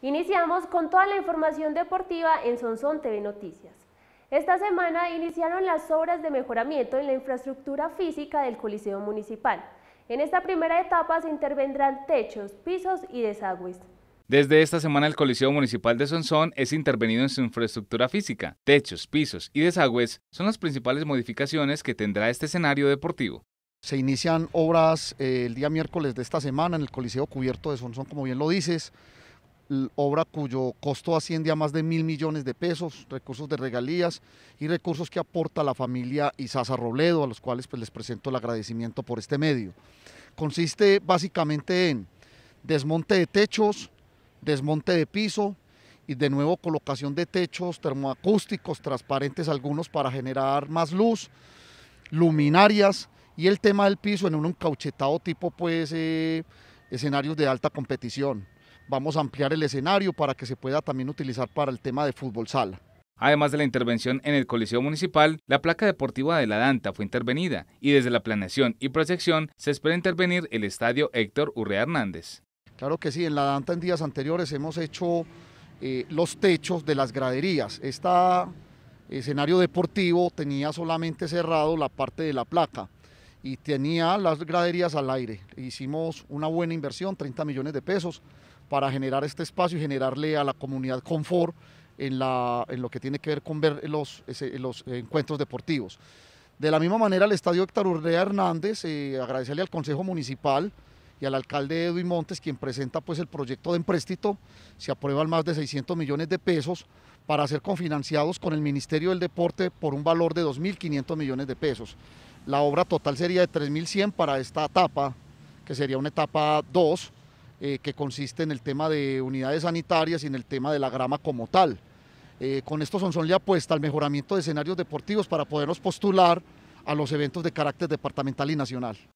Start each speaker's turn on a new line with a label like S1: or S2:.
S1: Iniciamos con toda la información deportiva en Sonsón TV Noticias. Esta semana iniciaron las obras de mejoramiento en la infraestructura física del Coliseo Municipal. En esta primera etapa se intervendrán techos, pisos y desagües.
S2: Desde esta semana el Coliseo Municipal de Sonsón es intervenido en su infraestructura física. Techos, pisos y desagües son las principales modificaciones que tendrá este escenario deportivo.
S3: Se inician obras eh, el día miércoles de esta semana en el Coliseo Cubierto de Sonsón, como bien lo dices obra cuyo costo asciende a más de mil millones de pesos, recursos de regalías y recursos que aporta la familia Isaza Robledo, a los cuales pues, les presento el agradecimiento por este medio. Consiste básicamente en desmonte de techos, desmonte de piso y de nuevo colocación de techos termoacústicos, transparentes algunos para generar más luz, luminarias y el tema del piso en un encauchetado tipo pues eh, escenarios de alta competición vamos a ampliar el escenario para que se pueda también utilizar para el tema de fútbol sala.
S2: Además de la intervención en el Coliseo Municipal, la placa deportiva de la Danta fue intervenida y desde la planeación y proyección se espera intervenir el estadio Héctor Urrea Hernández.
S3: Claro que sí, en la Danta en días anteriores hemos hecho eh, los techos de las graderías. Este escenario deportivo tenía solamente cerrado la parte de la placa y tenía las graderías al aire. Hicimos una buena inversión, 30 millones de pesos, para generar este espacio y generarle a la comunidad confort en, lo que tiene que ver con ver los, encuentros deportivos. De la misma manera, el Estadio Héctor Urrea Hernández, eh, agradecerle al Consejo Municipal y al alcalde Edwin Montes, quien presenta pues, el proyecto de empréstito, se aprueban más de 600 millones de pesos para ser confinanciados con el Ministerio del Deporte por un valor de 2.500 millones de pesos. La obra total sería de 3.100 para esta etapa, que sería una etapa 2, eh, que consiste en el tema de unidades sanitarias y en el tema de la grama como tal. Eh, con esto son le apuesta al mejoramiento de escenarios deportivos para podernos postular a los eventos de carácter departamental y nacional.